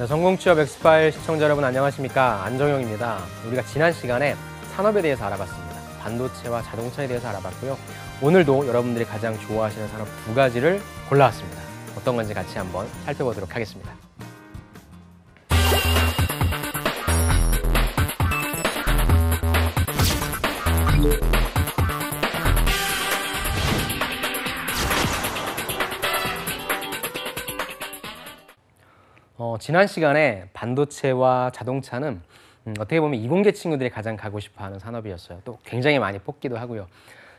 네, 성공취업 엑스파일 시청자 여러분 안녕하십니까 안정용입니다 우리가 지난 시간에 산업에 대해서 알아봤습니다. 반도체와 자동차에 대해서 알아봤고요. 오늘도 여러분들이 가장 좋아하시는 산업 두 가지를 골라왔습니다. 어떤 건지 같이 한번 살펴보도록 하겠습니다. 지난 시간에 반도체와 자동차는 음, 어떻게 보면 이공계 친구들이 가장 가고 싶어하는 산업이었어요. 또 굉장히 많이 뽑기도 하고요.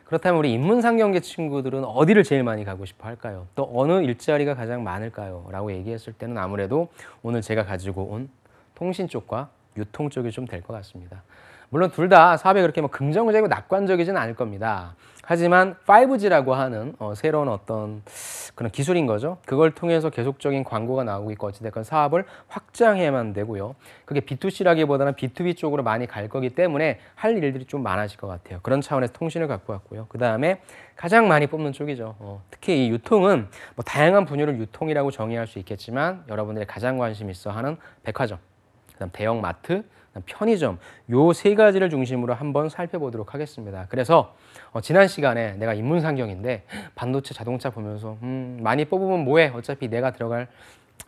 그렇다면 우리 인문상경계 친구들은 어디를 제일 많이 가고 싶어 할까요? 또 어느 일자리가 가장 많을까요? 라고 얘기했을 때는 아무래도 오늘 제가 가지고 온 통신 쪽과 유통 쪽이 좀 될 것 같습니다. 물론 둘 다 사업에 그렇게 뭐 긍정적이고 낙관적이진 않을 겁니다. 하지만 5G라고 하는 어, 새로운 어떤 그런 기술인 거죠. 그걸 통해서 계속적인 광고가 나오고 있고 어찌됐건 사업을 확장해야만 되고요. 그게 B2C라기보다는 B2B 쪽으로 많이 갈 거기 때문에 할 일들이 좀 많아질 것 같아요. 그런 차원에서 통신을 갖고 왔고요. 그 다음에 가장 많이 뽑는 쪽이죠. 어, 특히 이 유통은 뭐 다양한 분야를 유통이라고 정의할 수 있겠지만 여러분들이 가장 관심 있어 하는 백화점, 그다음 대형 마트, 편의점 요 세 가지를 중심으로 한번 살펴보도록 하겠습니다. 그래서 어, 지난 시간에 내가 인문상경인데 반도체 자동차 보면서 음, 많이 뽑으면 뭐해 어차피 내가 들어갈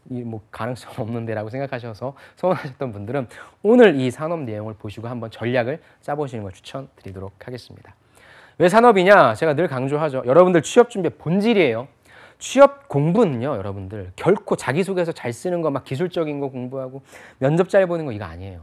이 뭐 가능성 없는데라고 생각하셔서 서운하셨던 분들은 오늘 이 산업 내용을 보시고 한번 전략을 짜보시는 걸 추천드리도록 하겠습니다. 왜 산업이냐? 제가 늘 강조하죠. 여러분들 취업 준비 본질이에요. 취업 공부는요, 여러분들 결코 자기소개서 잘 쓰는 거 막 기술적인 거 공부하고 면접 잘 보는 거 이거 아니에요.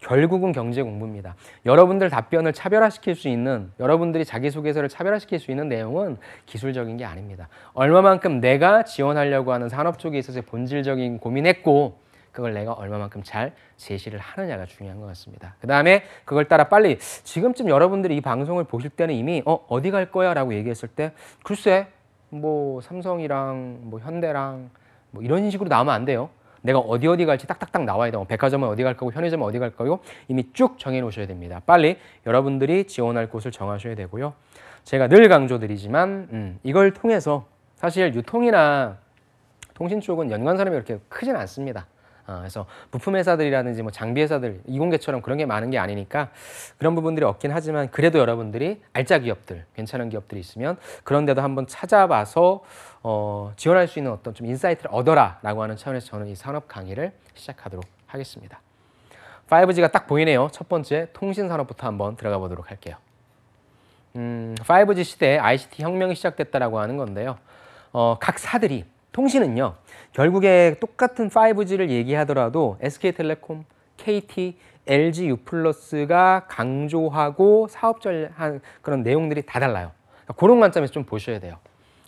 결국은 경제 공부입니다. 여러분들 답변을 차별화시킬 수 있는 여러분들이 자기소개서를 차별화시킬 수 있는 내용은 기술적인 게 아닙니다. 얼마만큼 내가 지원하려고 하는 산업 쪽에 있어서 본질적인 고민했고 그걸 내가 얼마만큼 잘 제시를 하느냐가 중요한 것 같습니다. 그 다음에 그걸 따라 빨리 지금쯤 여러분들이 이 방송을 보실 때는 이미 어, 어디 갈 거야 라고 얘기했을 때 글쎄 뭐 삼성이랑 뭐 현대랑 뭐 이런 식으로 나오면 안 돼요. 내가 어디 어디 갈지 딱딱딱 나와야 되고 백화점은 어디 갈 거고 편의점은 어디 갈 거고 이미 쭉 정해 놓으셔야 됩니다. 빨리 여러분들이 지원할 곳을 정하셔야 되고요. 제가 늘 강조드리지만 음, 이걸 통해서 사실 유통이나 통신 쪽은 연관 사람이 그렇게 크진 않습니다. 어, 그래서 부품 회사들이라든지 뭐 장비 회사들 이공계처럼 그런 게 많은 게 아니니까 그런 부분들이 없긴 하지만 그래도 여러분들이 알짜 기업들 괜찮은 기업들이 있으면 그런 데도 한번 찾아봐서 어, 지원할 수 있는 어떤 좀 인사이트를 얻어라라고 하는 차원에서 저는 이 산업 강의를 시작하도록 하겠습니다. 5G가 딱 보이네요. 첫 번째 통신 산업부터 한번 들어가 보도록 할게요. 음, 5G 시대에 ICT 혁명이 시작됐다라고 하는 건데요. 어, 각 사들이 통신은요. 결국에 똑같은 5G를 얘기하더라도 SK텔레콤, KT, LG U+가 강조하고 사업 전한 그런 내용들이 다 달라요. 그러니까 그런 관점에서 좀 보셔야 돼요.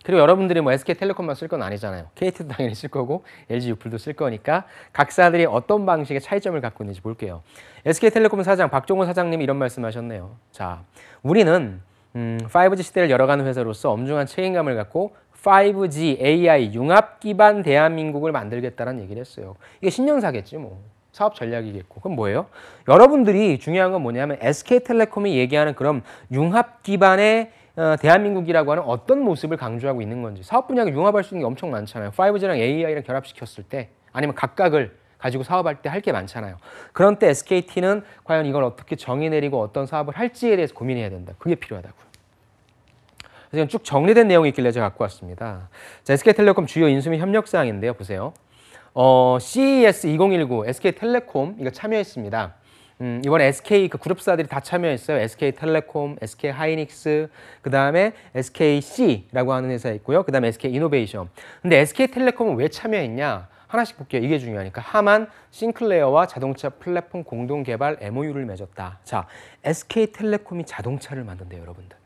그리고 여러분들이 뭐 SK텔레콤만 쓸 건 아니잖아요. KT도 당연히 쓸 거고 LG 유플도 쓸 거니까 각사들이 어떤 방식의 차이점을 갖고 있는지 볼게요. SK텔레콤 사장 박종호 사장님이 이런 말씀하셨네요. 자, 우리는 음, 5G 시대를 열어가는 회사로서 엄중한 책임감을 갖고 5G AI 융합 기반 대한민국을 만들겠다는 얘기를 했어요. 이게 신년사겠지 뭐. 사업 전략이겠고. 그럼 뭐예요? 여러분들이 중요한 건 뭐냐면 SK텔레콤이 얘기하는 그런 융합 기반의 어, 대한민국이라고 하는 어떤 모습을 강조하고 있는 건지 사업 분야가 융합할 수 있는 게 엄청 많잖아요. 5G랑 AI랑 결합시켰을 때 아니면 각각을 가지고 사업할 때 할 게 많잖아요. 그런 때 SKT는 과연 이걸 어떻게 정의 내리고 어떤 사업을 할지에 대해서 고민해야 된다. 그게 필요하다고요. 사실은 쭉 정리된 내용이 있길래 제가 갖고 왔습니다. 자, SK텔레콤 주요 인수및 협력 사항인데요. 보세요. 어, CES 2019 SK텔레콤 이거 참여했습니다. 음, 이번에 SK 그 그룹사들이 다 참여했어요. SK텔레콤, SK하이닉스, 그 다음에 SKC라고 하는 회사 있고요. 그 다음에 SK이노베이션. 근데 SK텔레콤은 왜 참여했냐? 하나씩 볼게요. 이게 중요하니까. 하만, 싱클레어와 자동차 플랫폼 공동 개발 MOU를 맺었다. 자, SK텔레콤이 자동차를 만든대요, 여러분들.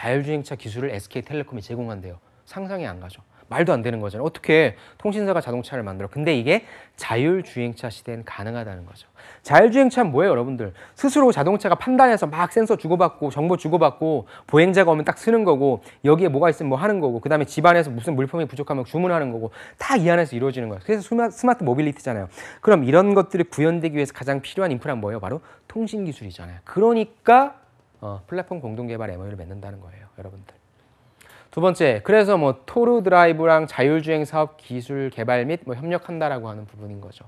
자율주행차 기술을 SK텔레콤이 제공한대요. 상상이 안 가죠. 말도 안 되는 거잖아요. 어떻게 통신사가 자동차를 만들어? 근데 이게 자율주행차 시대엔 가능하다는 거죠. 자율주행차는 뭐예요, 여러분들? 스스로 자동차가 판단해서 막 센서 주고받고 정보 주고받고 보행자가 오면 딱 쓰는 거고 여기에 뭐가 있으면 뭐 하는 거고 그다음에 집안에서 무슨 물품이 부족하면 주문하는 거고 다 이 안에서 이루어지는 거예요. 그래서 스마트 모빌리티잖아요. 그럼 이런 것들이 구현되기 위해서 가장 필요한 인프라는 뭐예요? 바로 통신 기술이잖아요. 그러니까 어, 플랫폼 공동 개발 MOU를 맺는다는 거예요, 여러분들. 두 번째, 그래서 뭐 토르 드라이브랑 자율주행 사업 기술 개발 및뭐 협력한다라고 하는 부분인 거죠.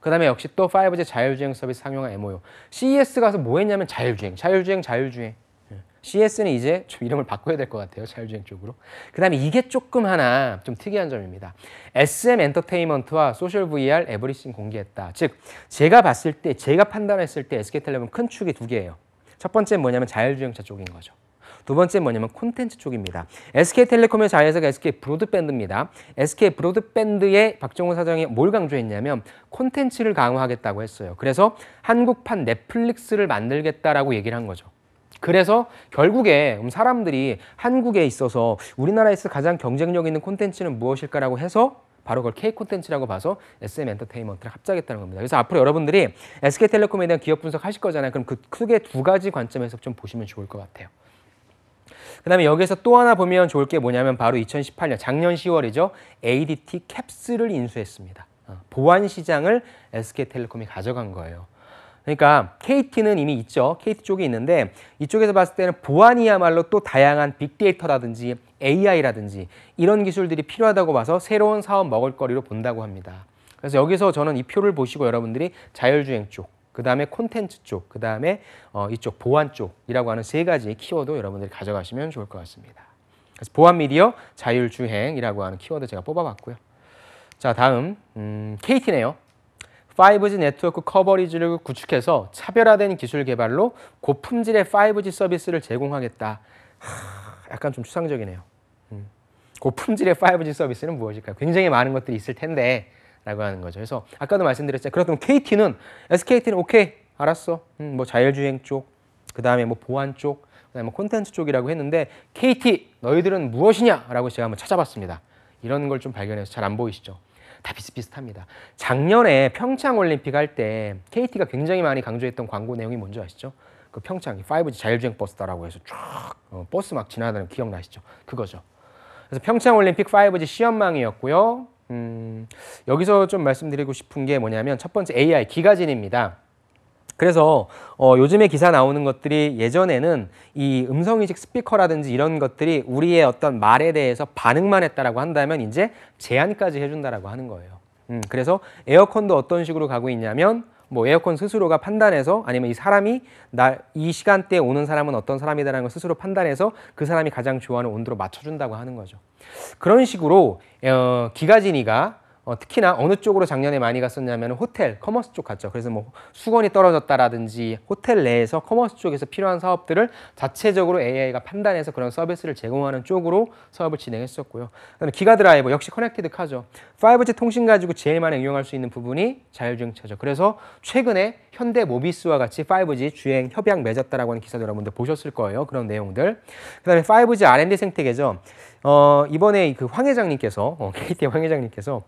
그 다음에 역시 또 5G 자율주행 서비스 상용화 MOU. CES 가서 뭐 했냐면 자율주행, 자율주행, 자율주행. 예. CS는 e 이제 좀 이름을 바꿔야 될 것 같아요. 자율주행 쪽으로. 그 다음에 이게 조금 하나 좀 특이한 점입니다. SM 엔터테인먼트와 소셜 VR 에브리싱 공개했다. 즉, 제가 봤을 때, 제가 판단했을 때 SK텔레콤 큰 축이 두 개예요. 첫 번째 뭐냐면 자율주행차 쪽인 거죠. 두 번째 뭐냐면 콘텐츠 쪽입니다. SK텔레콤의 자회사가 SK 브로드밴드입니다. SK 브로드밴드의 박정우 사장이 뭘 강조했냐면 콘텐츠를 강화하겠다고 했어요. 그래서 한국판 넷플릭스를 만들겠다라고 얘기를 한 거죠. 그래서 결국에 사람들이 한국에 있어서 우리나라에서 가장 경쟁력 있는 콘텐츠는 무엇일까라고 해서 바로 그걸 K 콘텐츠라고 봐서 SM 엔터테인먼트를 합작했다는 겁니다. 그래서 앞으로 여러분들이 SK텔레콤에 대한 기업 분석하실 거잖아요. 그럼 그 크게 두 가지 관점에서 좀 보시면 좋을 것 같아요. 그 다음에 여기서 또 하나 보면 좋을 게 뭐냐면 바로 2018년 작년 10월이죠. ADT 캡스를 인수했습니다. 어, 보안 시장을 SK텔레콤이 가져간 거예요. 그러니까 KT는 이미 있죠. KT 쪽에 있는데 이쪽에서 봤을 때는 보안이야말로 또 다양한 빅데이터라든지 AI라든지 이런 기술들이 필요하다고 봐서 새로운 사업 먹을거리로 본다고 합니다. 그래서 여기서 저는 이 표를 보시고 여러분들이 자율주행 쪽, 그 다음에 콘텐츠 쪽, 그 다음에 어, 이쪽 보안 쪽이라고 하는 세 가지 키워드 여러분들이 가져가시면 좋을 것 같습니다. 그래서 보안 미디어, 자율주행이라고 하는 키워드 제가 뽑아봤고요. 자, 다음 음, KT네요. 5G 네트워크 커버리지를 구축해서 차별화된 기술 개발로 고품질의 5G 서비스를 제공하겠다. 하, 약간 좀 추상적이네요. 음. 고품질의 5G 서비스는 무엇일까요? 굉장히 많은 것들이 있을 텐데 라고 하는 거죠. 그래서 아까도 말씀드렸잖아요 그렇다면 KT는 SKT는 오케이 알았어. 음, 뭐 자율주행 쪽, 그 다음에 뭐 보안 쪽, 그 다음에 뭐 콘텐츠 쪽이라고 했는데 KT 너희들은 무엇이냐라고 제가 한번 찾아봤습니다. 이런 걸 좀 발견해서 잘 안 보이시죠? 다 비슷비슷합니다. 작년에 평창 올림픽 할 때 KT가 굉장히 많이 강조했던 광고 내용이 뭔지 아시죠? 그 평창 이 5G 자율주행 버스다라고 해서 쫙 어, 버스 막 지나다니는 기억나시죠? 그거죠. 그래서 평창 올림픽 5G 시험망이었고요. 음, 여기서 좀 말씀드리고 싶은 게 뭐냐면 첫 번째 AI 기가진입니다. 그래서 어, 요즘에 기사 나오는 것들이 예전에는 이 음성인식 스피커라든지 이런 것들이 우리의 어떤 말에 대해서 반응만 했다라고 한다면 이제 제한까지 해준다라고 하는 거예요. 음, 그래서 에어컨도 어떤 식으로 가고 있냐면 뭐 에어컨 스스로가 판단해서 아니면 이 사람이 나이 시간대에 오는 사람은 어떤 사람이다라는 걸 스스로 판단해서 그 사람이 가장 좋아하는 온도로 맞춰준다고 하는 거죠. 그런 식으로 어, 기가진이가 어, 특히나 어느 쪽으로 작년에 많이 갔었냐면 호텔, 커머스 쪽 갔죠. 그래서 뭐 수건이 떨어졌다라든지 호텔 내에서 커머스 쪽에서 필요한 사업들을 자체적으로 AI가 판단해서 그런 서비스를 제공하는 쪽으로 사업을 진행했었고요. 기가 드라이버 역시 커넥티드 카죠. 5G 통신 가지고 제일 많이 응용할 수 있는 부분이 자율주행차죠. 그래서 최근에 현대 모비스와 같이 5G 주행 협약 맺었다라고 하는 기사들 여러분들 보셨을 거예요. 그런 내용들. 그다음에 5G R&D 생태계죠. 어, 이번에 그 황 회장님께서 어, KT 황 회장님께서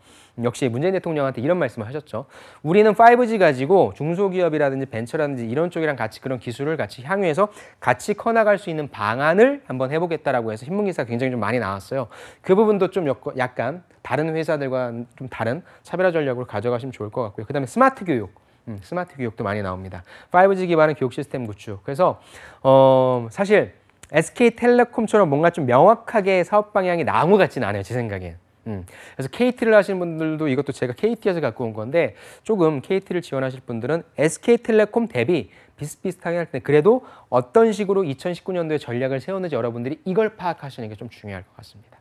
역시 문재인 대통령한테 이런 말씀을 하셨죠. 우리는 5G 가지고 중소기업이라든지 벤처라든지 이런 쪽이랑 같이 그런 기술을 같이 향유해서 같이 커나갈 수 있는 방안을 한번 해보겠다라고 해서 신문 기사 가 굉장히 좀 많이 나왔어요. 그 부분도 좀 약간 다른 회사들과 좀 다른 차별화 전략으로 가져가시면 좋을 것 같고요. 그다음에 스마트 교육. 음, 스마트 교육도 많이 나옵니다. 5G 기반의 교육 시스템 구축. 그래서 어, 사실 SK텔레콤처럼 뭔가 좀 명확하게 사업 방향이 나온 것같진 않아요. 제 생각엔. 음. 그래서 KT를 하시는 분들도 이것도 제가 KT에서 갖고 온 건데 조금 KT를 지원하실 분들은 SK텔레콤 대비 비슷비슷하게 할 텐데 그래도 어떤 식으로 2019년도에 전략을 세웠는지 여러분들이 이걸 파악하시는 게 좀 중요할 것 같습니다.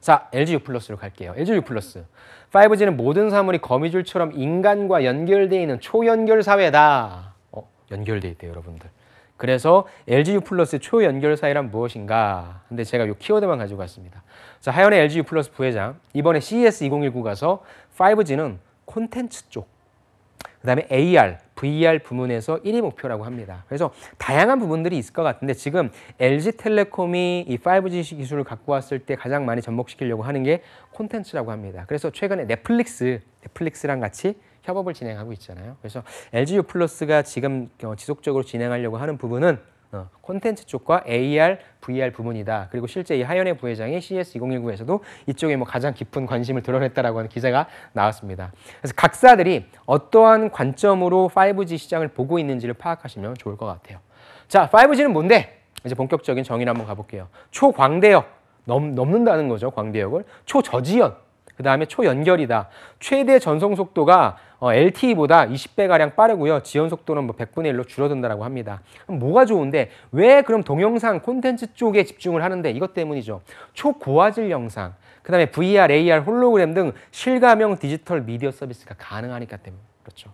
자, LG U 플러스로 갈게요. LG U 플러스. 5G는 모든 사물이 거미줄처럼 인간과 연결되어 있는 초연결 사회다. 어, 연결되어 있대요, 여러분들. 그래서 LGU 플러스 의 초연결사이란 무엇인가? 근데 제가 이 키워드만 가지고 왔습니다. 자, 하연의 LGU 플러스 부회장 이번에 CES 2019 가서 5G는 콘텐츠 쪽, 그다음에 AR, VR 부문에서 1위 목표라고 합니다. 그래서 다양한 부분들이 있을 것 같은데 지금 LG텔레콤이 이 5G 기술을 갖고 왔을 때 가장 많이 접목시키려고 하는 게 콘텐츠라고 합니다. 그래서 최근에 넷플릭스, 넷플릭스랑 같이 협업을 진행하고 있잖아요. 그래서 LGU 플러스가 지금 어, 지속적으로 진행하려고 하는 부분은 어, 콘텐츠 쪽과 AR, VR 부분이다. 그리고 실제 이 하연의 부회장이 CS 2019에서도 이쪽에 뭐 가장 깊은 관심을 드러냈다라고 하는 기사가 나왔습니다. 그래서 각사들이 어떠한 관점으로 5G 시장을 보고 있는지를 파악하시면 좋을 것 같아요. 자, 5G는 뭔데? 이제 본격적인 정의를 한번 가볼게요. 초광대역 넘, 넘는다는 거죠, 광대역을. 초저지연 그 다음에 초연결이다. 최대 전송 속도가 어, LTE보다 20배가량 빠르고요. 지연 속도는 뭐 100분의 1로 줄어든다고 합니다. 뭐가 좋은데 왜 그럼 동영상 콘텐츠 쪽에 집중을 하는데 이것 때문이죠. 초고화질 영상, 그 다음에 VR, AR, 홀로그램 등 실감형 디지털 미디어 서비스가 가능하니까 때문에 그렇죠.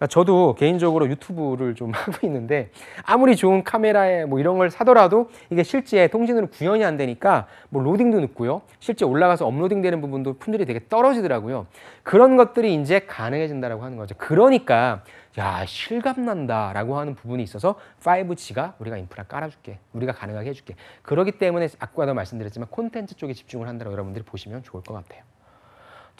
그러니까 저도 개인적으로 유튜브를 좀 하고 있는데 아무리 좋은 카메라에 뭐 이런 걸 사더라도 이게 실제 통신으로 구현이 안 되니까 뭐 로딩도 늦고요. 실제 올라가서 업로딩 되는 부분도 품질이 되게 떨어지더라고요. 그런 것들이 이제 가능해진다라고 하는 거죠. 그러니까 야 실감난다라고 하는 부분이 있어서 5G가 우리가 인프라 깔아줄게 우리가 가능하게 해줄게 그러기 때문에 아까도 말씀드렸지만 콘텐츠 쪽에 집중을 한다고 여러분들이 보시면 좋을 것 같아요.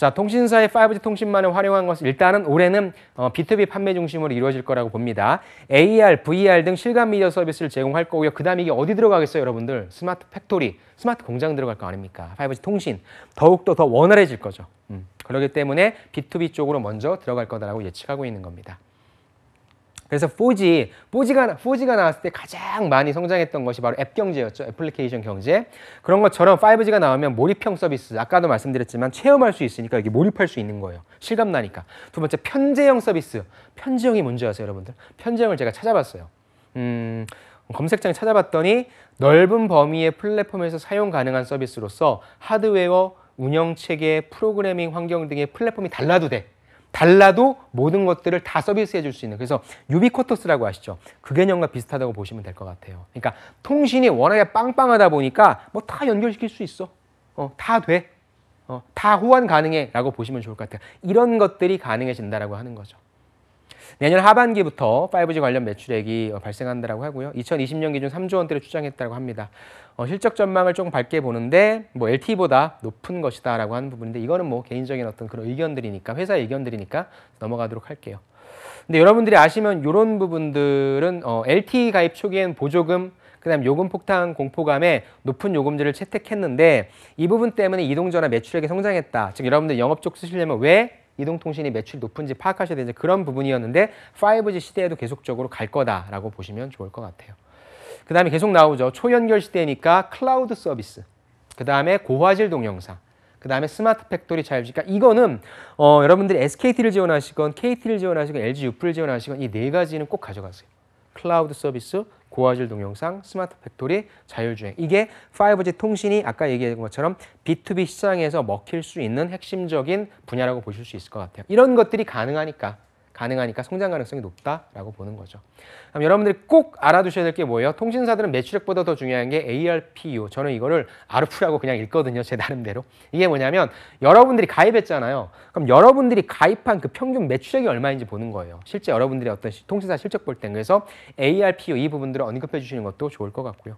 자, 통신사의 5G 통신만을 활용한 것은 일단은 올해는 어, B2B 판매 중심으로 이루어질 거라고 봅니다. AR, VR 등 실감 미디어 서비스를 제공할 거고요. 그 다음에 이게 어디 들어가겠어요, 여러분들? 스마트 팩토리, 스마트 공장 들어갈 거 아닙니까? 5G 통신. 더욱더 더 원활해질 거죠. 음, 그러기 때문에 B2B 쪽으로 먼저 들어갈 거다라고 예측하고 있는 겁니다. 그래서 4G, 4G가, 4G가 나왔을 때 가장 많이 성장했던 것이 바로 앱 경제였죠. 애플리케이션 경제. 그런 것처럼 5G가 나오면 몰입형 서비스, 아까도 말씀드렸지만 체험할 수 있으니까 여기 몰입할 수 있는 거예요. 실감나니까. 두 번째, 편제형 서비스. 편제형이 뭔지 아세요, 여러분들? 편제형을 제가 찾아봤어요. 음, 검색창에 찾아봤더니 넓은 범위의 플랫폼에서 사용 가능한 서비스로서 하드웨어, 운영체계, 프로그래밍 환경 등의 플랫폼이 달라도 돼. 달라도 모든 것들을 다 서비스해 줄 수 있는 그래서 유비쿼터스라고 아시죠? 그 개념과 비슷하다고 보시면 될 것 같아요. 그러니까 통신이 워낙에 빵빵하다 보니까 뭐 다 연결시킬 수 있어. 어, 다 돼. 어, 다 호환 가능해 라고 보시면 좋을 것 같아요. 이런 것들이 가능해진다라고 하는 거죠. 내년 하반기부터 5G 관련 매출액이 어, 발생한다라고 하고요. 2020년 기준 3조 원대를 추정했다고 합니다. 어, 실적 전망을 조금 밝게 보는데 뭐 LTE보다 높은 것이다라고 하는 부분인데 이거는 뭐 개인적인 어떤 그런 의견들이니까 회사 의견들이니까 넘어가도록 할게요. 근데 여러분들이 아시면 이런 부분들은 어, LTE 가입 초기엔 보조금 그다음 요금 폭탄 공포감에 높은 요금제를 채택했는데 이 부분 때문에 이동전화 매출액이 성장했다. 즉 여러분들 영업 쪽 쓰시려면 왜 이동통신이 매출이 높은지 파악하셔야 되는 그런 부분이었는데 5G 시대에도 계속적으로 갈 거다라고 보시면 좋을 것 같아요. 그 다음에 계속 나오죠. 초연결 시대니까 클라우드 서비스, 그 다음에 고화질 동영상, 그 다음에 스마트 팩토리 자율주니까 그러니까 이거는 어, 여러분들이 SKT를 지원하시건 KT를 지원하시건 LG 유플을 지원하시건 이 네 가지는 꼭 가져가세요. 클라우드 서비스, 고화질 동영상, 스마트 팩토리, 자율주행. 이게 5G 통신이 아까 얘기한 것처럼 B2B 시장에서 먹힐 수 있는 핵심적인 분야라고 보실 수 있을 것 같아요. 이런 것들이 가능하니까. 가능하니까 성장 가능성이 높다라고 보는 거죠. 그럼 여러분들이 꼭 알아두셔야 될 게 뭐예요? 통신사들은 매출액보다 더 중요한 게 ARPU. E 저는 이거를 아르프라고 그냥 읽거든요. 제 나름대로. 이게 뭐냐면 여러분들이 가입했잖아요. 그럼 여러분들이 가입한 그 평균 매출액이 얼마인지 보는 거예요. 실제 여러분들이 어떤 통신사 실적 볼때 그래서 ARPU e 이 부분들을 언급해 주시는 것도 좋을 것 같고요.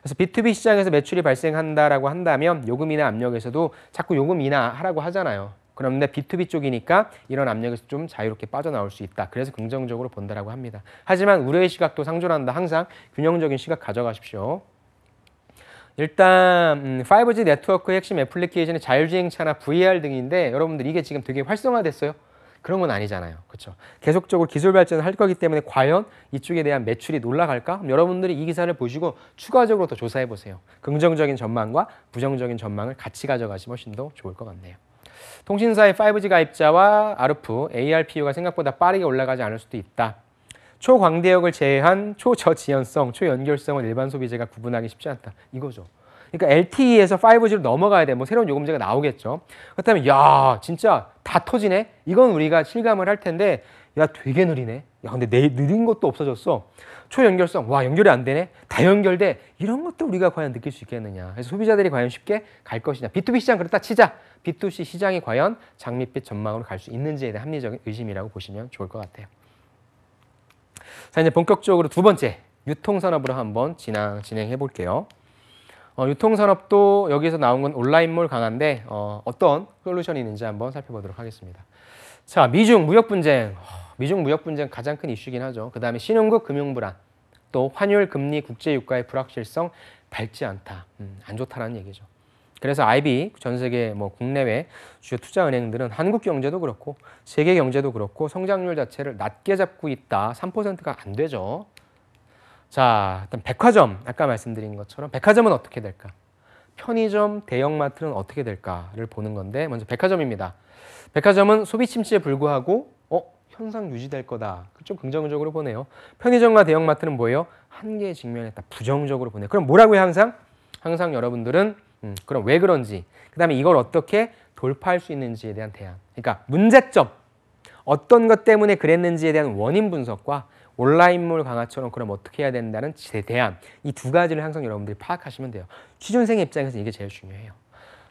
그래서 B2B 시장에서 매출이 발생한다라고 한다면 요금이나 압력에서도 자꾸 요금 인하하라고 하잖아요. 그런데 B2B 쪽이니까 이런 압력에서 좀 자유롭게 빠져나올 수 있다. 그래서 긍정적으로 본다라고 합니다. 하지만 우려의 시각도 상존한다. 항상 균형적인 시각 가져가십시오. 일단 5G 음, 네트워크 핵심 애플리케이션의 자율주행차나 VR 등인데 여러분들 이게 지금 되게 활성화됐어요. 그런 건 아니잖아요. 그렇죠? 계속적으로 기술 발전을 할 거기 때문에 과연 이쪽에 대한 매출이 올라갈까? 여러분들이 이 기사를 보시고 추가적으로 더 조사해 보세요. 긍정적인 전망과 부정적인 전망을 같이 가져가시면 훨씬 더 좋을 것 같네요. 통신사의 5G 가입자와 아르프, ARPU가 생각보다 빠르게 올라가지 않을 수도 있다. 초광대역을 제외한 초저지연성, 초연결성은 일반 소비자가 구분하기 쉽지 않다. 이거죠. 그러니까 LTE에서 5G로 넘어가야 돼. 뭐 새로운 요금제가 나오겠죠. 그렇다면 야 진짜 다 터지네. 이건 우리가 실감을 할 텐데 야 되게 느리네. 야, 근데 내, 느린 것도 없어졌어. 초연결성, 와, 연결이 안 되네. 다연결돼. 이런 것도 우리가 과연 느낄 수 있겠느냐. 그래서 소비자들이 과연 쉽게 갈 것이냐. B2B 시장 그렇다 치자. B2C 시장이 과연 장밋빛 전망으로 갈 수 있는지에 대한 합리적인 의심이라고 보시면 좋을 것 같아요. 자, 이제 본격적으로 두 번째, 유통산업으로 한번 진행, 진행해 볼게요. 어, 유통산업도 여기서 나온 건 온라인몰 강한데 어, 어떤 솔루션이 있는지 한번 살펴보도록 하겠습니다. 자, 미중 무역 분쟁. 미중 무역 분쟁 가장 큰 이슈긴 하죠. 그 다음에 신흥국 금융 불안, 또 환율, 금리, 국제 유가의 불확실성 밝지 않다, 음, 안 좋다라는 얘기죠. 그래서 IB 전 세계 뭐 국내외 주요 투자 은행들은 한국 경제도 그렇고 세계 경제도 그렇고 성장률 자체를 낮게 잡고 있다. 3%가 안 되죠. 자, 일단 백화점 아까 말씀드린 것처럼 백화점은 어떻게 될까? 편의점, 대형마트는 어떻게 될까를 보는 건데 먼저 백화점입니다. 백화점은 소비 침체에 불구하고 현상 유지될 거다. 좀 긍정적으로 보네요. 편의점과 대형마트는 뭐예요? 한계에 직면했다. 부정적으로 보네. 요 그럼 뭐라고 해요 항상? 항상 여러분들은 음, 그럼 왜 그런지 그 다음에 이걸 어떻게 돌파할 수 있는지에 대한 대안 그러니까 문제점 어떤 것 때문에 그랬는지에 대한 원인 분석과 온라인물 강화처럼 그럼 어떻게 해야 된다는 대안 이 두 가지를 항상 여러분들이 파악하시면 돼요 취준생의 입장에서 이게 제일 중요해요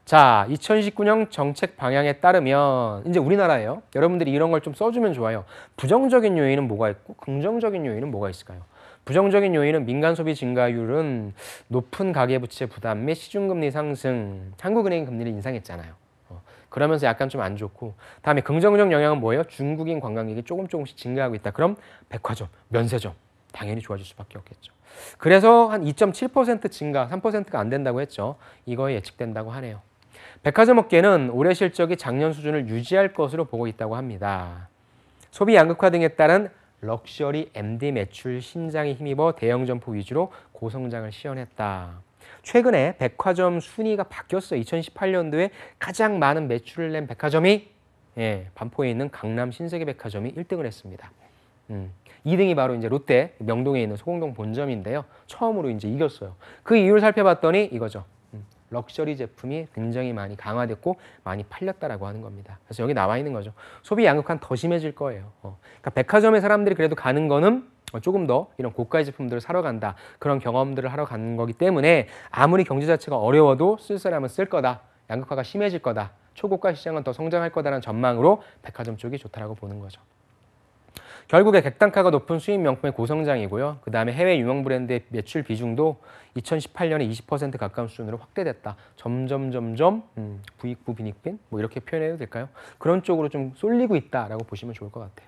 자, 2019년 정책 방향에 따르면 이제 우리나라예요. 여러분들이 이런 걸 좀 써주면 좋아요. 부정적인 요인은 뭐가 있고 긍정적인 요인은 뭐가 있을까요? 부정적인 요인은 민간 소비 증가율은 높은 가계부채 부담 및 시중금리 상승, 한국은행 금리를 인상했잖아요. 어, 그러면서 약간 좀 안 좋고 다음에 긍정적 영향은 뭐예요? 중국인 관광객이 조금 조금씩 증가하고 있다. 그럼 백화점, 면세점 당연히 좋아질 수밖에 없겠죠. 그래서 한 2.7% 증가, 3%가 안 된다고 했죠. 이거에 예측된다고 하네요. 백화점 업계는 올해 실적이 작년 수준을 유지할 것으로 보고 있다고 합니다. 소비 양극화 등에 따른 럭셔리 MD 매출 신장에 힘입어 대형 점포 위주로 고성장을 시연했다. 최근에 백화점 순위가 바뀌었어. 2018년도에 가장 많은 매출을 낸 백화점이 예, 반포에 있는 강남 신세계 백화점이 1등을 했습니다. 음, 2등이 바로 이제 롯데 명동에 있는 소공동 본점인데요. 처음으로 이제 이겼어요. 그 이유를 살펴봤더니 이거죠. 럭셔리 제품이 굉장히 많이 강화됐고 많이 팔렸다라고 하는 겁니다. 그래서 여기 나와 있는 거죠. 소비 양극화는 더 심해질 거예요. 어. 그러니까 백화점에 사람들이 그래도 가는 거는 어, 조금 더 이런 고가의 제품들을 사러 간다 그런 경험들을 하러 가는 거기 때문에 아무리 경제 자체가 어려워도 쓸 사람은 쓸 거다 양극화가 심해질 거다 초고가 시장은 더 성장할 거다라는 전망으로 백화점 쪽이 좋다라고 보는 거죠. 결국에 객단가가 높은 수입 명품의 고성장이고요. 그다음에 해외 유명 브랜드의 매출 비중도 2018년에 20% 가까운 수준으로 확대됐다. 점점 점점 음, 부익부 빈익빈 뭐 이렇게 표현해도 될까요? 그런 쪽으로 좀 쏠리고 있다라고 보시면 좋을 것 같아요.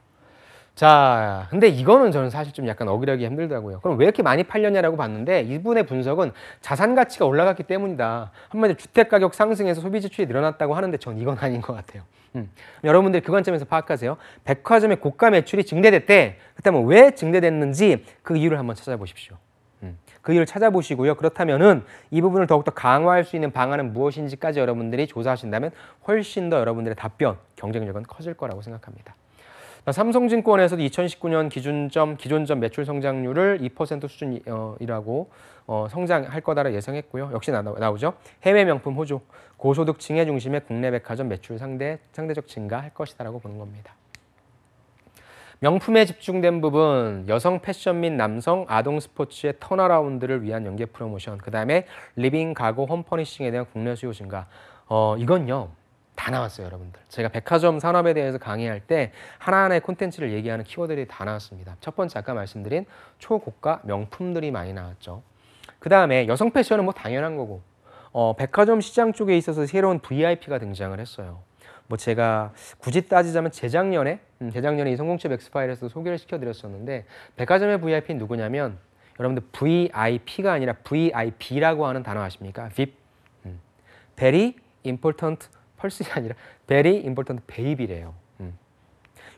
자, 근데 이거는 저는 사실 좀 약간 어그려기 힘들다고요. 그럼 왜 이렇게 많이 팔렸냐라고 봤는데 이분의 분석은 자산 가치가 올라갔기 때문이다. 한마디로 주택 가격 상승해서 소비 지출이 늘어났다고 하는데 전 이건 아닌 것 같아요. 음. 여러분들이 그 관점에서 파악하세요. 백화점의 고가 매출이 증대됐대. 그렇다면 왜 증대됐는지 그 이유를 한번 찾아보십시오. 음. 그 이유를 찾아보시고요. 그렇다면은 이 부분을 더욱더 강화할 수 있는 방안은 무엇인지까지 여러분들이 조사하신다면 훨씬 더 여러분들의 답변, 경쟁력은 커질 거라고 생각합니다. 삼성증권에서도 2019년 기준점 기존점 매출 성장률을 2% 수준이라고 어, 어, 성장할 거다라 예상했고요. 역시 나, 나오죠. 해외 명품 호조, 고소득층의 중심의 국내 백화점 매출 상대 상대적 증가할 것이다라고 보는 겁니다. 명품에 집중된 부분 여성 패션 및 남성 아동 스포츠의 턴어라운드를 위한 연계 프로모션 그 다음에 리빙 가구 홈 퍼니싱에 대한 국내 수요 증가 어 이건요 다 나왔어요, 여러분들. 제가 백화점 산업에 대해서 강의할 때 하나하나의 콘텐츠를 얘기하는 키워드들이 다 나왔습니다. 첫 번째 아까 말씀드린 초고가 명품들이 많이 나왔죠. 그 다음에 여성 패션은 뭐 당연한 거고 어, 백화점 시장 쪽에 있어서 새로운 VIP가 등장을 했어요. 뭐 제가 굳이 따지자면 재작년에 음, 재작년에 이성공집 엑스파일에서 소개를 시켜드렸었는데 백화점의 VIP는 누구냐면 여러분들 VIP가 아니라 VIP라고 하는 단어 아십니까? VIP, 음. Very Important 펄스가 아니라 베리 임볼턴 베이비래요.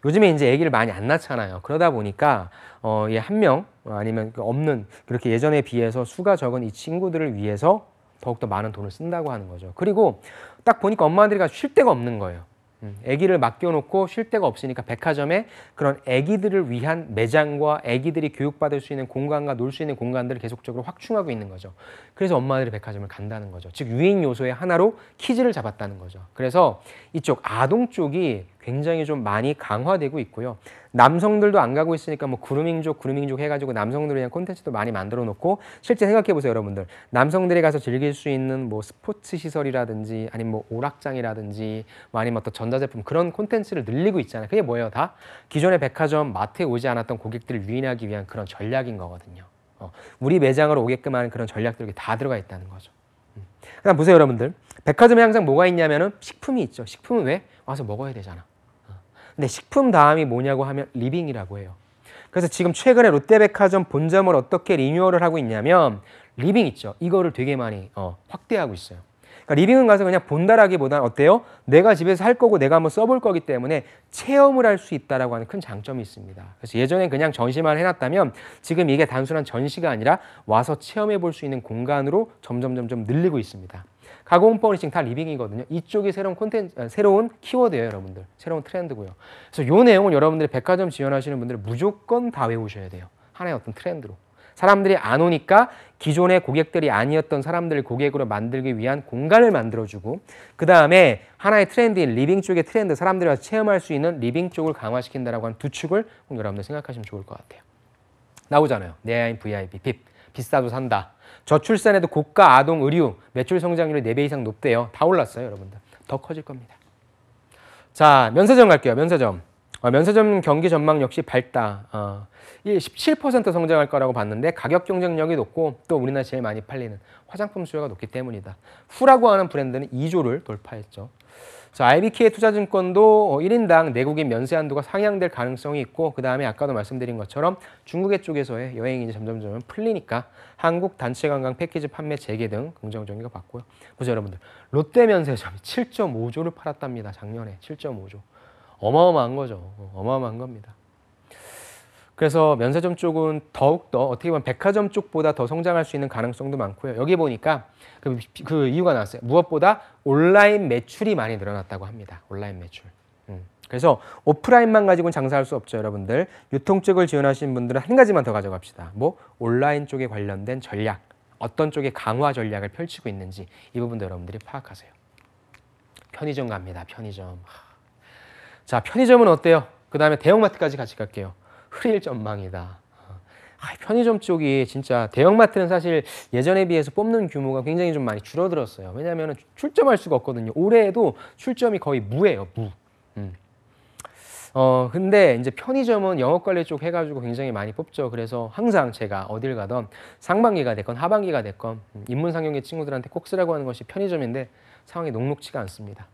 요즘에 이제 아기를 많이 안 낳잖아요. 그러다 보니까 어, 얘한 명 아니면 그 없는 그렇게 예전에 비해서 수가 적은 이 친구들을 위해서 더욱더 많은 돈을 쓴다고 하는 거죠. 그리고 딱 보니까 엄마들이 쉴 데가 없는 거예요. 음, 아기를 맡겨놓고 쉴 데가 없으니까 백화점에 그런 아기들을 위한 매장과 아기들이 교육받을 수 있는 공간과 놀 수 있는 공간들을 계속적으로 확충하고 있는 거죠. 그래서 엄마들이 백화점을 간다는 거죠. 즉 유인 요소의 하나로 키즈를 잡았다는 거죠. 그래서 이쪽 아동 쪽이 굉장히 좀 많이 강화되고 있고요. 남성들도 안 가고 있으니까 뭐 그루밍족, 그루밍족 해가지고 남성들을 위한 콘텐츠도 많이 만들어 놓고 실제 생각해 보세요, 여러분들. 남성들이 가서 즐길 수 있는 뭐 스포츠 시설이라든지 아니면 뭐 오락장이라든지 뭐 아니면 어떤 전자제품 그런 콘텐츠를 늘리고 있잖아요. 그게 뭐예요, 다? 기존의 백화점, 마트에 오지 않았던 고객들을 유인하기 위한 그런 전략인 거거든요. 어, 우리 매장으로 오게끔 하는 그런 전략들이 다 들어가 있다는 거죠. 음. 그다음 보세요, 여러분들. 백화점에 항상 뭐가 있냐면은 식품이 있죠. 식품은 왜? 와서 먹어야 되잖아. 근데 식품 다음이 뭐냐고 하면 리빙이라고 해요. 그래서 지금 최근에 롯데백화점 본점을 어떻게 리뉴얼을 하고 있냐면 리빙 있죠. 이거를 되게 많이 어, 확대하고 있어요. 그러니까 리빙은 가서 그냥 본다라기보다 는 어때요? 내가 집에서 할 거고 내가 한번 써볼 거기 때문에 체험을 할 수 있다라고 하는 큰 장점이 있습니다. 그래서 예전엔 그냥 전시만 해놨다면 지금 이게 단순한 전시가 아니라 와서 체험해 볼 수 있는 공간으로 점점 점점 늘리고 있습니다. 가공 퍼니싱 다 리빙이거든요. 이쪽이 새로운 콘텐츠, 아, 새로운 키워드예요, 여러분들. 새로운 트렌드고요. 그래서 요 내용을 여러분들이 백화점 지원하시는 분들은 무조건 다 외우셔야 돼요. 하나의 어떤 트렌드로. 사람들이 안 오니까 기존의 고객들이 아니었던 사람들을 고객으로 만들기 위한 공간을 만들어주고 그 다음에 하나의 트렌드인 리빙 쪽의 트렌드 사람들이 와서 체험할 수 있는 리빙 쪽을 강화시킨다라고 하는 두 축을 여러분들 생각하시면 좋을 것 같아요. 나오잖아요. 내아인 VIP, 빕. 비싸도 산다. 저출산에도 고가 아동 의류 매출 성장률이 4배 이상 높대요. 다 올랐어요, 여러분들. 더 커질 겁니다. 자, 면세점 갈게요. 면세점. 어, 면세점 경기 전망 역시 밝다. 어, 17% 성장할 거라고 봤는데 가격 경쟁력이 높고 또 우리나라 제일 많이 팔리는 화장품 수요가 높기 때문이다. 후라고 하는 브랜드는 2조를 돌파했죠. 자, IBK 투자증권도 1인당 어, 내국인 면세 한도가 상향될 가능성이 있고 그 다음에 아까도 말씀드린 것처럼 중국의 쪽에서의 여행이 이제 점점점 풀리니까 한국 단체 관광 패키지 판매 재개 등 긍정적인 거 봤고요. 보세요 여러분들 롯데 면세점 이 7.5조를 팔았답니다. 작년에 7.5조 어마어마한 거죠. 어, 어마어마한 겁니다. 그래서 면세점 쪽은 더욱더 어떻게 보면 백화점 쪽보다 더 성장할 수 있는 가능성도 많고요. 여기 보니까 그, 그 이유가 나왔어요. 무엇보다 온라인 매출이 많이 늘어났다고 합니다. 온라인 매출. 음. 그래서 오프라인만 가지고는 장사할 수 없죠, 여러분들. 유통 쪽을 지원하시는 분들은 한 가지만 더 가져갑시다. 뭐 온라인 쪽에 관련된 전략, 어떤 쪽에 강화 전략을 펼치고 있는지 이 부분도 여러분들이 파악하세요. 편의점 갑니다. 편의점. 자, 편의점은 어때요? 그 다음에 대형마트까지 같이 갈게요. 흐릴 전망이다. 어. 편의점 쪽이 진짜 대형마트는 사실 예전에 비해서 뽑는 규모가 굉장히 좀 많이 줄어들었어요. 왜냐하면 출점할 수가 없거든요. 올해에도 출점이 거의 무예요, 무. 음. 어 근데 이제 편의점은 영업 관리 쪽 해가지고 굉장히 많이 뽑죠. 그래서 항상 제가 어딜 가던 상반기가 됐건 하반기가 됐건 인문상영계 음, 친구들한테 꼭 쓰라고 하는 것이 편의점인데 상황이 녹록치가 않습니다.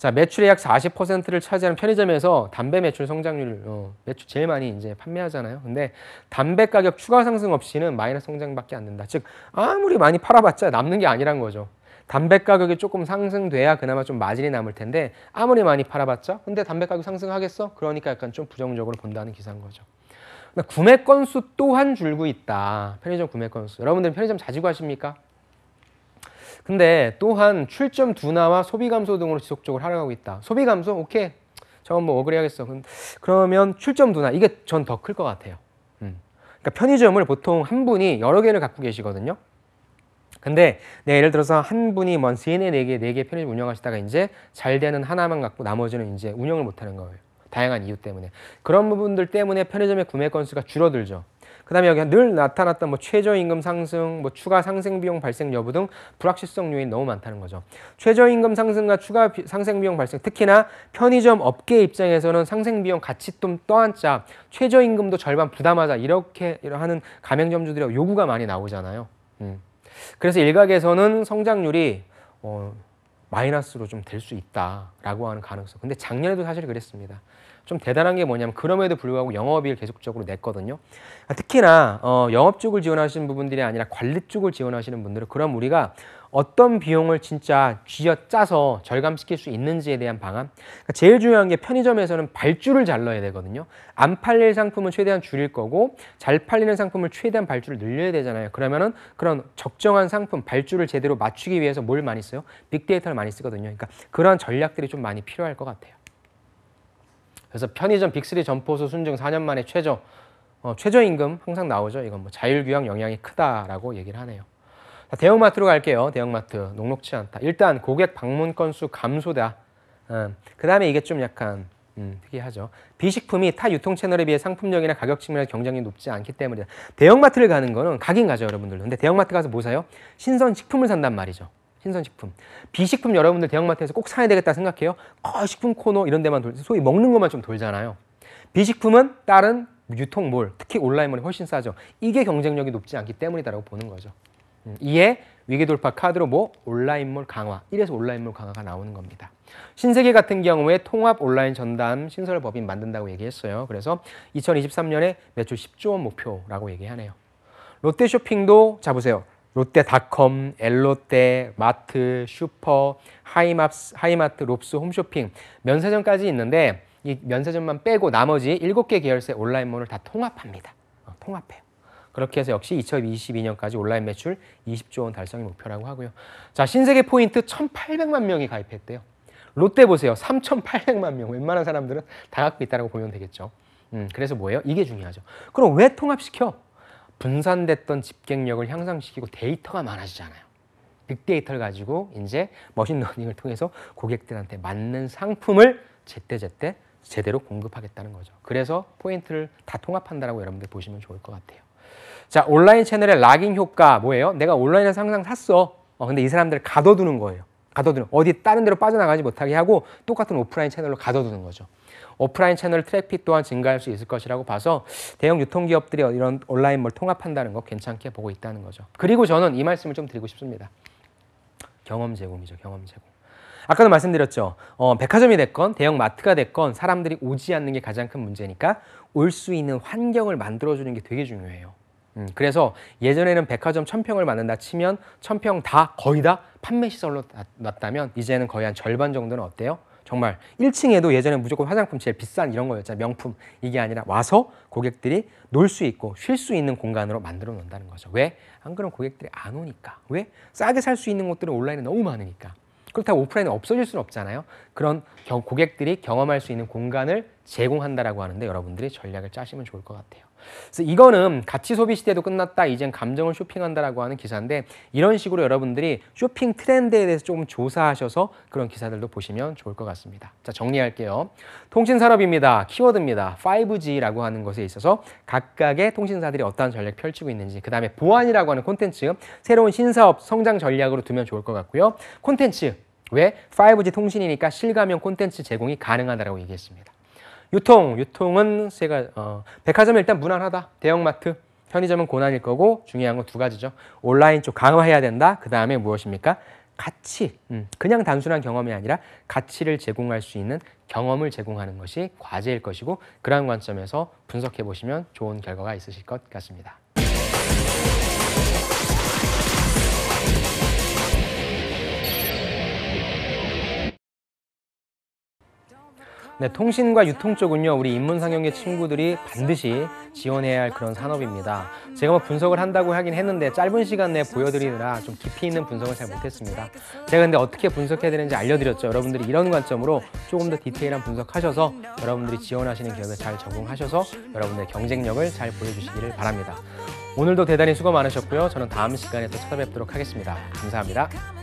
자, 매출의 약 40%를 차지하는 편의점에서 담배 매출 성장률, 어, 매출 제일 많이 이제 판매하잖아요. 근데 담배 가격 추가 상승 없이는 마이너스 성장밖에 안 된다. 즉, 아무리 많이 팔아봤자 남는 게 아니란 거죠. 담배 가격이 조금 상승돼야 그나마 좀 마진이 남을 텐데 아무리 많이 팔아봤자 근데 담배 가격 상승하겠어? 그러니까 약간 좀 부정적으로 본다는 기사인 거죠. 구매 건수 또한 줄고 있다. 편의점 구매 건수. 여러분들 편의점 자주 가십니까? 근데 또한 출점 둔화와 소비 감소 등으로 지속적으로 하락하고 있다. 소비 감소? 오케이. 저건 뭐억울해하겠어 그러면 출점 둔화 이게 전 더 클 것 같아요. 음. 그러니까 편의점을 보통 한 분이 여러 개를 갖고 계시거든요. 근데 네, 예를 들어서 한 분이 뭐 세네 네 개, 네 개 편의점 운영하시다가 이제 잘 되는 하나만 갖고 나머지는 이제 운영을 못하는 거예요. 다양한 이유 때문에 그런 부분들 때문에 편의점의 구매 건수가 줄어들죠. 그다음에 여기 늘 나타났던 뭐 최저임금 상승, 뭐 추가 상생 비용 발생 여부 등 불확실성 요인 너무 많다는 거죠. 최저임금 상승과 추가 비, 상생 비용 발생 특히나 편의점 업계 입장에서는 상생 비용 같이 좀 떠안자 최저임금도 절반 부담하자 이렇게 하는 가맹점주들의 요구가 많이 나오잖아요. 음. 그래서 일각에서는 성장률이 어, 마이너스로 좀 될 수 있다라고 하는 가능성. 근데 작년에도 사실 그랬습니다. 좀 대단한 게 뭐냐면 그럼에도 불구하고 영업이익을 계속적으로 냈거든요. 아, 특히나 어, 영업 쪽을 지원하시는 부분들이 아니라 관리 쪽을 지원하시는 분들은 그럼 우리가 어떤 비용을 진짜 쥐어짜서 절감시킬 수 있는지에 대한 방안 그러니까 제일 중요한 게 편의점에서는 발주를 잘라야 되거든요 안 팔릴 상품은 최대한 줄일 거고 잘 팔리는 상품을 최대한 발주를 늘려야 되잖아요 그러면은 그런 적정한 상품 발주를 제대로 맞추기 위해서 뭘 많이 써요 빅데이터를 많이 쓰거든요 그러니까 그런 전략들이 좀 많이 필요할 것 같아요 그래서 편의점 빅리 점포수 순증 4년 만에 최저 어, 최저임금 항상 나오죠. 이건 뭐 자율규항 영향이 크다라고 얘기를 하네요. 자, 대형마트로 갈게요. 대형마트 녹록치 않다. 일단 고객 방문 건수 감소다. 음, 그 다음에 이게 좀 약간 음, 특이하죠. 비식품이 타 유통 채널에 비해 상품력이나 가격 측면에서 경쟁이 높지 않기 때문이다. 대형마트를 가는 거는 가긴 가죠, 여러분들. 근데 대형마트 가서 뭐 사요? 신선 식품을 산단 말이죠. 신선식품. 비식품 여러분들 대형마트에서 꼭 사야 되겠다 생각해요. 거의 식품 코너 이런 데만 돌, 소위 먹는 것만 좀 돌잖아요. 비식품은 다른 유통몰, 특히 온라인몰이 훨씬 싸죠. 이게 경쟁력이 높지 않기 때문이다라고 보는 거죠. 음, 이에 위기돌파 카드로 뭐 온라인몰 강화, 이래서 온라인몰 강화가 나오는 겁니다. 신세계 같은 경우에 통합 온라인 전담 신설 법인 만든다고 얘기했어요. 그래서 2023년에 매출 10조 원 목표라고 얘기하네요. 롯데쇼핑도 잡으세요 롯데닷컴, 엘롯데, 마트, 슈퍼, 하이마스, 하이마트, 롭스, 홈쇼핑, 면세점까지 있는데 이 면세점만 빼고 나머지 7개 계열사 온라인몰을 다 통합합니다. 어, 통합해요. 그렇게 해서 역시 2022년까지 온라인 매출 20조 원 달성이 목표라고 하고요. 자, 신세계 포인트 1,800만 명이 가입했대요. 롯데 보세요. 3,800만 명. 웬만한 사람들은 다 갖고 있다고 보면 되겠죠. 음, 그래서 뭐예요? 이게 중요하죠. 그럼 왜 통합시켜? 분산됐던 집객력을 향상시키고 데이터가 많아지잖아요. 빅데이터를 가지고 이제 머신러닝을 통해서 고객들한테 맞는 상품을 제때제때 제대로 공급하겠다는 거죠. 그래서 포인트를 다 통합한다라고 여러분들 보시면 좋을 것 같아요. 자, 온라인 채널의 락인 효과 뭐예요? 내가 온라인에서 항상 샀어. 어, 근데 이 사람들을 가둬두는 거예요. 가둬두는 어디 다른 데로 빠져나가지 못하게 하고 똑같은 오프라인 채널로 가둬두는 거죠. 오프라인 채널 트래픽 또한 증가할 수 있을 것이라고 봐서 대형 유통기업들이 이런 온라인몰 통합한다는 거 괜찮게 보고 있다는 거죠. 그리고 저는 이 말씀을 좀 드리고 싶습니다. 경험 제공이죠. 경험 제공. 아까도 말씀드렸죠. 어, 백화점이 됐건 대형 마트가 됐건 사람들이 오지 않는 게 가장 큰 문제니까 올 수 있는 환경을 만들어주는 게 되게 중요해요. 음, 그래서 예전에는 백화점 천평을 만든다 치면 천평 다 거의 다 판매 시설로 놨다면 이제는 거의 한 절반 정도는 어때요? 정말 1층에도 예전에 무조건 화장품 제일 비싼 이런 거였잖아요. 명품. 이게 아니라 와서 고객들이 놀 수 있고 쉴 수 있는 공간으로 만들어 놓는다는 거죠. 왜? 안 그러면 고객들이 안 오니까. 왜? 싸게 살 수 있는 곳들은 온라인에 너무 많으니까. 그렇다고 오프라인은 없어질 수는 없잖아요. 그런 고객들이 경험할 수 있는 공간을 제공한다라고 하는데 여러분들이 전략을 짜시면 좋을 것 같아요. 그래서 이거는 가치 소비 시대도 끝났다. 이젠 감정을 쇼핑한다라고 하는 기사인데 이런 식으로 여러분들이 쇼핑 트렌드에 대해서 조금 조사하셔서 그런 기사들도 보시면 좋을 것 같습니다. 자, 정리할게요. 통신 산업입니다. 키워드입니다. 5G라고 하는 것에 있어서 각각의 통신사들이 어떠한 전략 펼치고 있는지, 그다음에 보안이라고 하는 콘텐츠 새로운 신사업 성장 전략으로 두면 좋을 것 같고요. 콘텐츠 왜? 5G 통신이니까 실감형 콘텐츠 제공이 가능하다라고 얘기했습니다. 유통, 유통은 제가 어, 백화점은 일단 무난하다. 대형마트, 편의점은 고난일 거고 중요한 건 두 가지죠. 온라인 쪽 강화해야 된다. 그 다음에 무엇입니까? 가치, 음, 그냥 단순한 경험이 아니라 가치를 제공할 수 있는 경험을 제공하는 것이 과제일 것이고 그러 관점에서 분석해 보시면 좋은 결과가 있으실 것 같습니다. 네, 통신과 유통 쪽은요, 우리 인문상영계 친구들이 반드시 지원해야 할 그런 산업입니다. 제가 뭐 분석을 한다고 하긴 했는데 짧은 시간 내에 보여드리느라 좀 깊이 있는 분석을 잘 못했습니다. 제가 근데 어떻게 분석해야 되는지 알려드렸죠. 여러분들이 이런 관점으로 조금 더 디테일한 분석하셔서 여러분들이 지원하시는 기업에 잘 적응하셔서 여러분들의 경쟁력을 잘 보여주시기를 바랍니다. 오늘도 대단히 수고 많으셨고요. 저는 다음 시간에 또 찾아뵙도록 하겠습니다. 감사합니다.